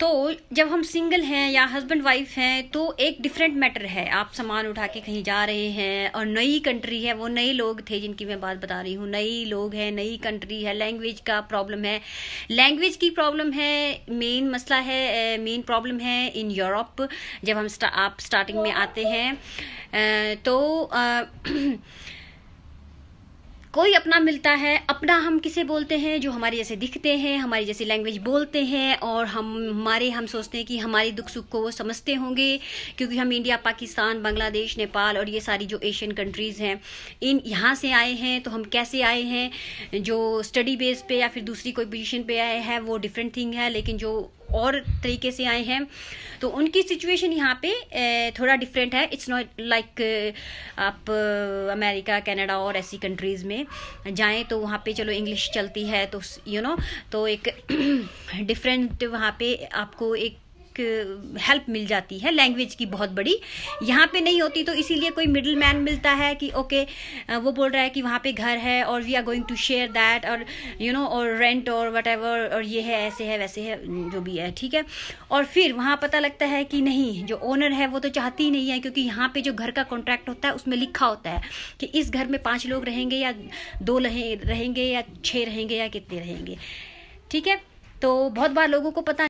तो जब हम सिंगल हैं या हस्बैंड वाइफ हैं तो एक डिफरेंट मैटर है आप सामान उठा के कहीं जा रहे हैं और नई कंट्री है वो नए लोग थे जिनकी मैं बात बता रही हूँ नई लोग हैं नई कंट्री है लैंग्वेज का प्रॉब्लम है लैंग्वेज की प्रॉब्लम है मेन मसला है मेन प्रॉब्लम है इन यूरोप जब हम आप स्टार्टिंग में आते हैं तो आ, कोई अपना मिलता है अपना हम किसे बोलते हैं जो हमारे जैसे दिखते हैं हमारी जैसी लैंग्वेज बोलते हैं और हम हमारे हम सोचते हैं कि हमारे दुख सुख को वो समझते होंगे क्योंकि हम इंडिया पाकिस्तान बांग्लादेश नेपाल और ये सारी जो एशियन कंट्रीज़ हैं इन यहाँ से आए हैं तो हम कैसे आए हैं जो स्टडी बेस पे या फिर दूसरी कोई पोजिशन पे आए हैं वो डिफरेंट थिंग है लेकिन जो और तरीके से आए हैं तो उनकी सिचुएशन यहाँ पे थोड़ा डिफरेंट है इट्स नॉट लाइक आप अमेरिका कनाडा और ऐसी कंट्रीज़ में जाएं तो वहाँ पे चलो इंग्लिश चलती है तो यू you नो know, तो एक डिफरेंट वहाँ पे आपको एक एक हेल्प मिल जाती है लैंग्वेज की बहुत बड़ी यहाँ पे नहीं होती तो इसीलिए कोई मिडिल मैन मिलता है कि ओके वो बोल रहा है कि वहाँ पे घर है और we are going to share that और यू नो और रेंट और वट और ये है ऐसे है वैसे है जो भी है ठीक है और फिर वहाँ पता लगता है कि नहीं जो ओनर है वो तो चाहती नहीं है क्योंकि यहाँ पे जो घर का कॉन्ट्रैक्ट होता है उसमें लिखा होता है कि इस घर में पाँच लोग रहेंगे या दो रहेंगे या छः रहेंगे या कितने रहेंगे ठीक है तो बहुत बार लोगों को पता